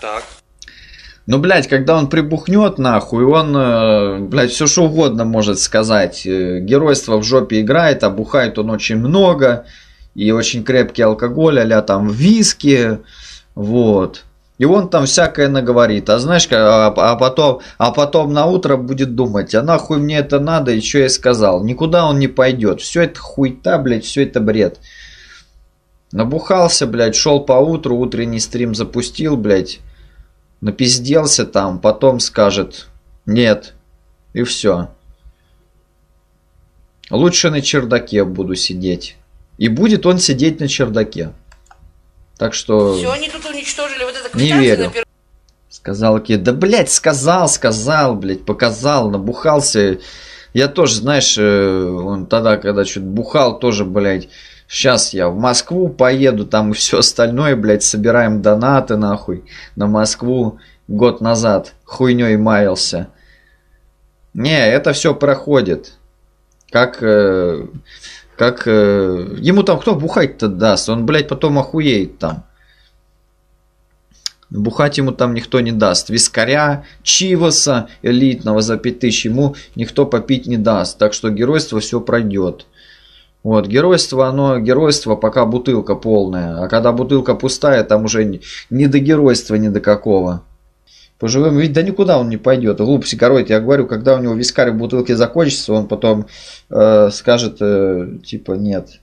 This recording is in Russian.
Так. Ну, блядь, когда он прибухнет, нахуй, он, э, блядь, все что угодно может сказать. Э, геройство в жопе играет, а бухает он очень много. И очень крепкий алкоголь, а там виски. Вот. И он там всякое наговорит. А знаешь, а, а, потом, а потом на утро будет думать, а нахуй мне это надо, и что я сказал. Никуда он не пойдет. Все это хуйта, блядь, все это бред. Набухался, блядь, шел по утру, утренний стрим запустил, блядь напизделся там, потом скажет «нет» и все. Лучше на чердаке буду сидеть. И будет он сидеть на чердаке. Так что... Все, они тут уничтожили вот это Не верю. Напер... Сказал Кит. Да, блядь, сказал, сказал, блядь, показал, набухался я тоже, знаешь, э, он тогда, когда что-то бухал, тоже, блядь, сейчас я в Москву поеду, там и все остальное, блядь, собираем донаты, нахуй, на Москву год назад хуйней маялся. Не, это все проходит. Как... Э, как... Э, ему там кто бухать-то даст? Он, блядь, потом охуеет там. Бухать ему там никто не даст. Вискаря, чивоса элитного за 5000 ему никто попить не даст. Так что геройство все пройдет. Вот, геройство, оно геройство, пока бутылка полная. А когда бутылка пустая, там уже не, до геройства, ни до какого. Поживем, ведь да никуда он не пойдет. Глупость горой, я говорю, когда у него вискарь в бутылке закончится, он потом э, скажет, э, типа, нет,